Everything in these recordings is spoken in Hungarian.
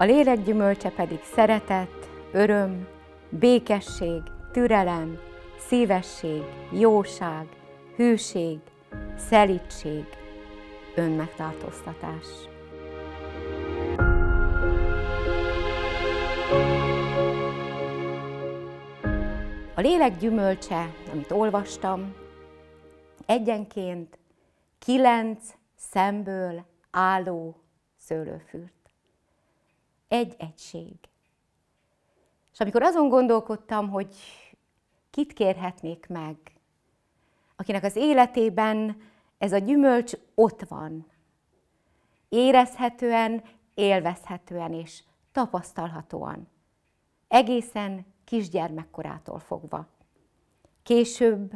A lélek gyümölcse pedig szeretet, öröm, békesség, türelem, szívesség, jóság, hűség, szelítség, önmegtartóztatás. A lélek gyümölcse, amit olvastam, egyenként kilenc szemből álló szőlőfürt. Egy egység. És amikor azon gondolkodtam, hogy kit kérhetnék meg, akinek az életében ez a gyümölcs ott van, érezhetően, élvezhetően és tapasztalhatóan, egészen kisgyermekkorától fogva. Később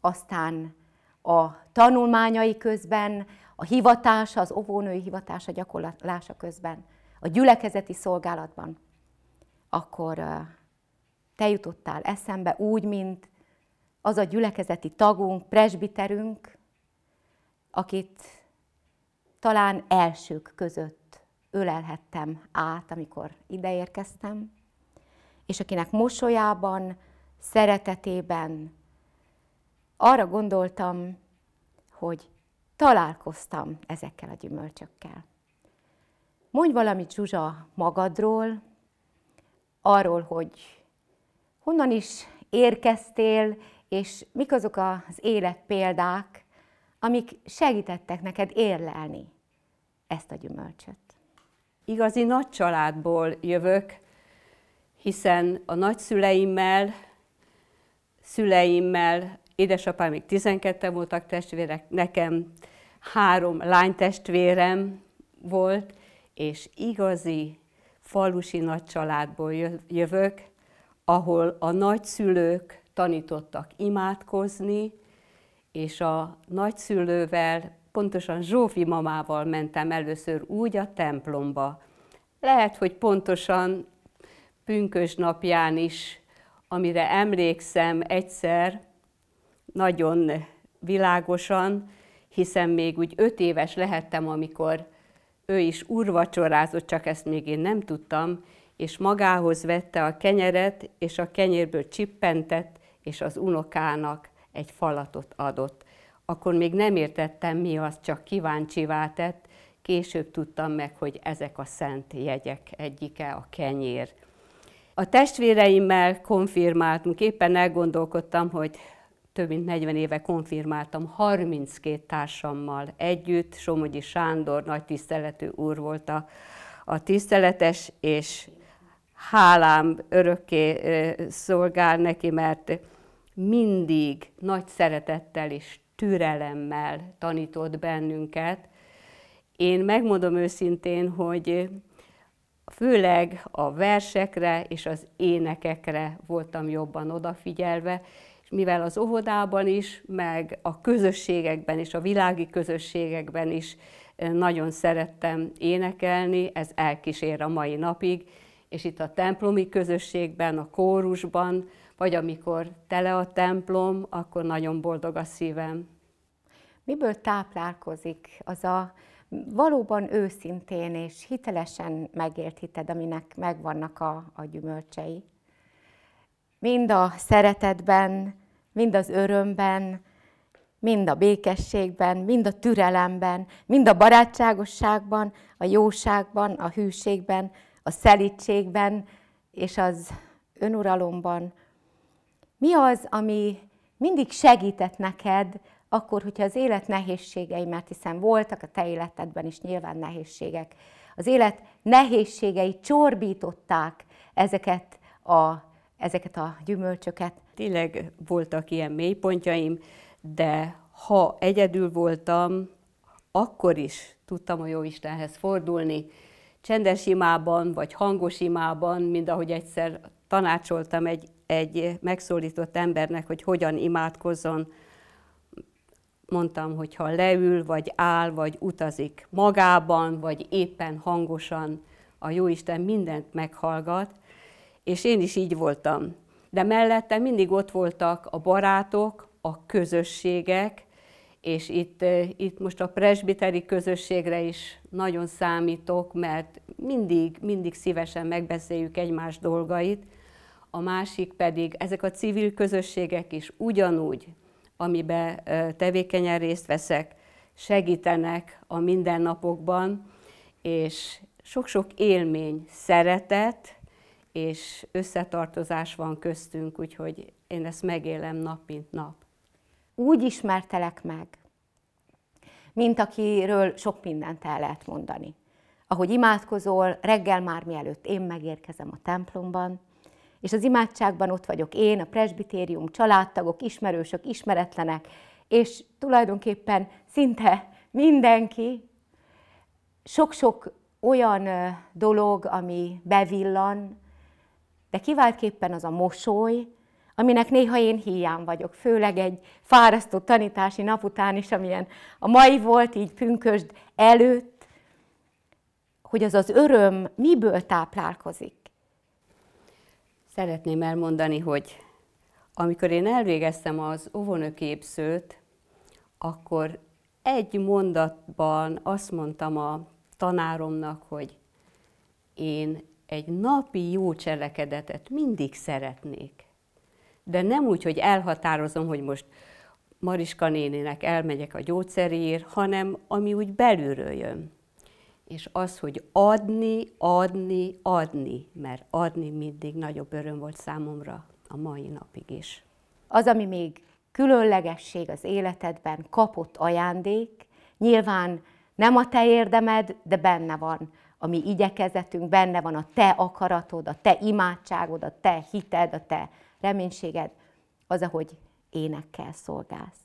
aztán a tanulmányai közben, a hivatása, az óvónői hivatása gyakorlása közben, a gyülekezeti szolgálatban, akkor te jutottál eszembe úgy, mint az a gyülekezeti tagunk, presbiterünk, akit talán elsők között ölelhettem át, amikor ideérkeztem, és akinek mosolyában, szeretetében arra gondoltam, hogy találkoztam ezekkel a gyümölcsökkel. Mondj valamit, Zsuzsa, magadról, arról, hogy honnan is érkeztél, és mik azok az életpéldák, amik segítettek neked érlelni ezt a gyümölcsöt. Igazi nagy családból jövök, hiszen a nagyszüleimmel, szüleimmel, édesapám még 12 voltak testvérek, nekem három lánytestvérem volt, és igazi falusi családból jövök, ahol a nagyszülők tanítottak imádkozni, és a nagyszülővel, pontosan Zsófi mamával mentem először úgy a templomba. Lehet, hogy pontosan pünkös napján is, amire emlékszem egyszer, nagyon világosan, hiszen még úgy öt éves lehettem, amikor ő is urvacsorázott, csak ezt még én nem tudtam, és magához vette a kenyeret, és a kenyérből csippentett, és az unokának egy falatot adott. Akkor még nem értettem, mi az, csak kíváncsivá tett, később tudtam meg, hogy ezek a szent jegyek egyike a kenyér. A testvéreimmel konfirmáltunk, éppen elgondolkodtam, hogy több mint 40 éve konfirmáltam 32 társammal együtt. Somogyi Sándor nagy tiszteletű úr volt a, a tiszteletes, és hálám örökké szolgál neki, mert mindig nagy szeretettel és türelemmel tanított bennünket. Én megmondom őszintén, hogy főleg a versekre és az énekekre voltam jobban odafigyelve, mivel az óvodában is, meg a közösségekben is, a világi közösségekben is eh, nagyon szerettem énekelni, ez elkísér a mai napig, és itt a templomi közösségben, a kórusban, vagy amikor tele a templom, akkor nagyon boldog a szívem. Miből táplálkozik az a valóban őszintén és hitelesen megélt hited, aminek megvannak a, a gyümölcsei? Mind a szeretetben, mind az örömben, mind a békességben, mind a türelemben, mind a barátságosságban, a jóságban, a hűségben, a szelítségben és az önuralomban. Mi az, ami mindig segített neked, akkor, hogyha az élet nehézségei, mert hiszen voltak a te életedben is nyilván nehézségek, az élet nehézségei csorbították ezeket a ezeket a gyümölcsöket. Tényleg voltak ilyen mélypontjaim, de ha egyedül voltam, akkor is tudtam a jó Istenhez fordulni, csendes imában, vagy hangos imában, mint ahogy egyszer tanácsoltam egy, egy megszólított embernek, hogy hogyan imádkozzon. Mondtam, hogy ha leül, vagy áll, vagy utazik magában, vagy éppen hangosan, a Jóisten mindent meghallgat, és én is így voltam. De mellette mindig ott voltak a barátok, a közösségek, és itt, eh, itt most a presbiteri közösségre is nagyon számítok, mert mindig, mindig szívesen megbeszéljük egymás dolgait, a másik pedig ezek a civil közösségek is ugyanúgy, amiben eh, tevékenyen részt veszek, segítenek a mindennapokban, és sok-sok élmény, szeretet, és összetartozás van köztünk, úgyhogy én ezt megélem nap, mint nap. Úgy ismertelek meg, mint akiről sok mindent el lehet mondani. Ahogy imádkozol, reggel már mielőtt én megérkezem a templomban, és az imádságban ott vagyok én, a presbitérium, családtagok, ismerősök, ismeretlenek, és tulajdonképpen szinte mindenki, sok-sok olyan dolog, ami bevillan, de kiváltképpen az a mosoly, aminek néha én hiány vagyok, főleg egy fárasztó tanítási nap után is, amilyen a mai volt, így pünkösd előtt, hogy az az öröm miből táplálkozik. Szeretném elmondani, hogy amikor én elvégeztem az óvonőképzőt, akkor egy mondatban azt mondtam a tanáromnak, hogy én egy napi jó cselekedetet mindig szeretnék. De nem úgy, hogy elhatározom, hogy most Mariska nénének elmegyek a gyógyszerért, hanem ami úgy belülről jön. És az, hogy adni, adni, adni, mert adni mindig nagyobb öröm volt számomra a mai napig is. Az, ami még különlegesség az életedben, kapott ajándék, nyilván nem a te érdemed, de benne van a mi igyekezetünk, benne van a te akaratod, a te imádságod, a te hited, a te reménységed, az, ahogy énekkel szolgálsz.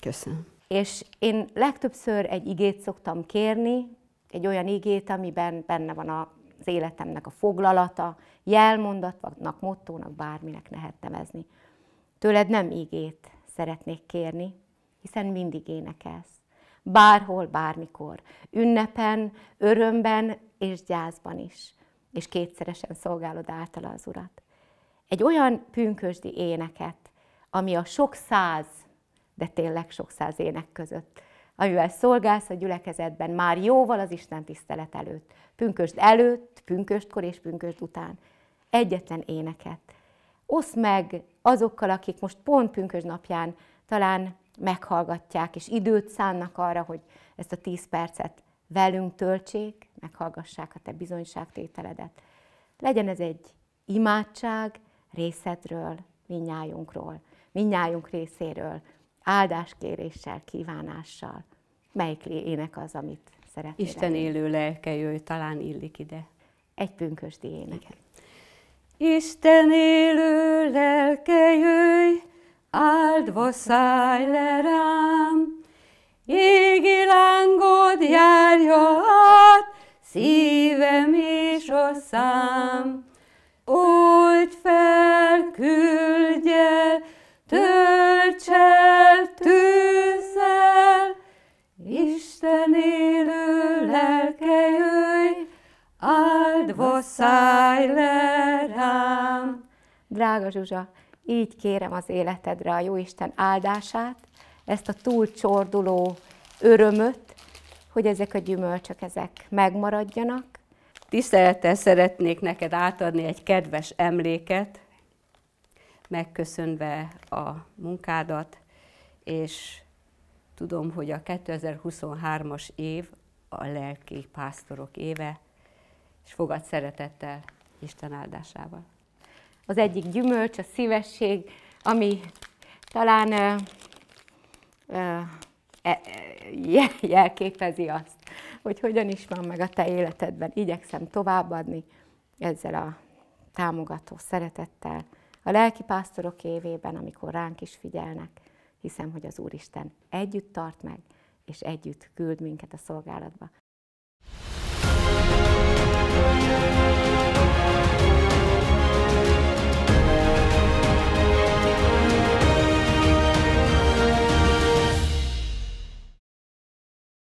Köszönöm. És én legtöbbször egy igét szoktam kérni, egy olyan igét, amiben benne van az életemnek a foglalata, jelmondatnak, mottónak, bárminek lehet nevezni. Tőled nem igét szeretnék kérni, hiszen mindig énekelsz. Bárhol, bármikor. Ünnepen, örömben, és gyászban is, és kétszeresen szolgálod általa az Urat. Egy olyan pünkösdi éneket, ami a sok száz, de tényleg sok száz ének között, amivel szolgálsz a gyülekezetben már jóval az Isten tisztelet előtt, pünkösd előtt, pünköstkor és pünkösd után, egyetlen éneket. Oszd meg azokkal, akik most pont pünkös napján talán meghallgatják, és időt szánnak arra, hogy ezt a tíz percet velünk töltsék, meghallgassák a te bizonyságtételedet. Legyen ez egy imádság részedről, minnyájunkról, minnyájunk részéről, áldáskéréssel, kívánással. Melyik ének az, amit szeretnél? Isten élő lelke jöjj, talán illik ide. Egy pünkösdi ének. Isten élő lelke jöjj, áldva szállj le rám, égi lángod járja át szívem és a szám. Úgy felküldj el, tölts el tűzzel, Isten élő lelke jöjj, áldva szállj le rám. Drága Zsuzsa, így kérem az életedre a Jóisten áldását, ezt a túlcsorduló örömöt, hogy ezek a gyümölcsök ezek megmaradjanak. Tisztelettel szeretnék neked átadni egy kedves emléket, megköszönve a munkádat, és tudom, hogy a 2023-as év a lelki pásztorok éve, és fogad szeretettel Isten áldásával. Az egyik gyümölcs, a szívesség, ami talán uh, uh, E, e, jelképezi azt, hogy hogyan is van meg a te életedben. Igyekszem továbbadni ezzel a támogató szeretettel a lelkipásztorok évében, amikor ránk is figyelnek. Hiszem, hogy az Úristen együtt tart meg, és együtt küld minket a szolgálatba. thank you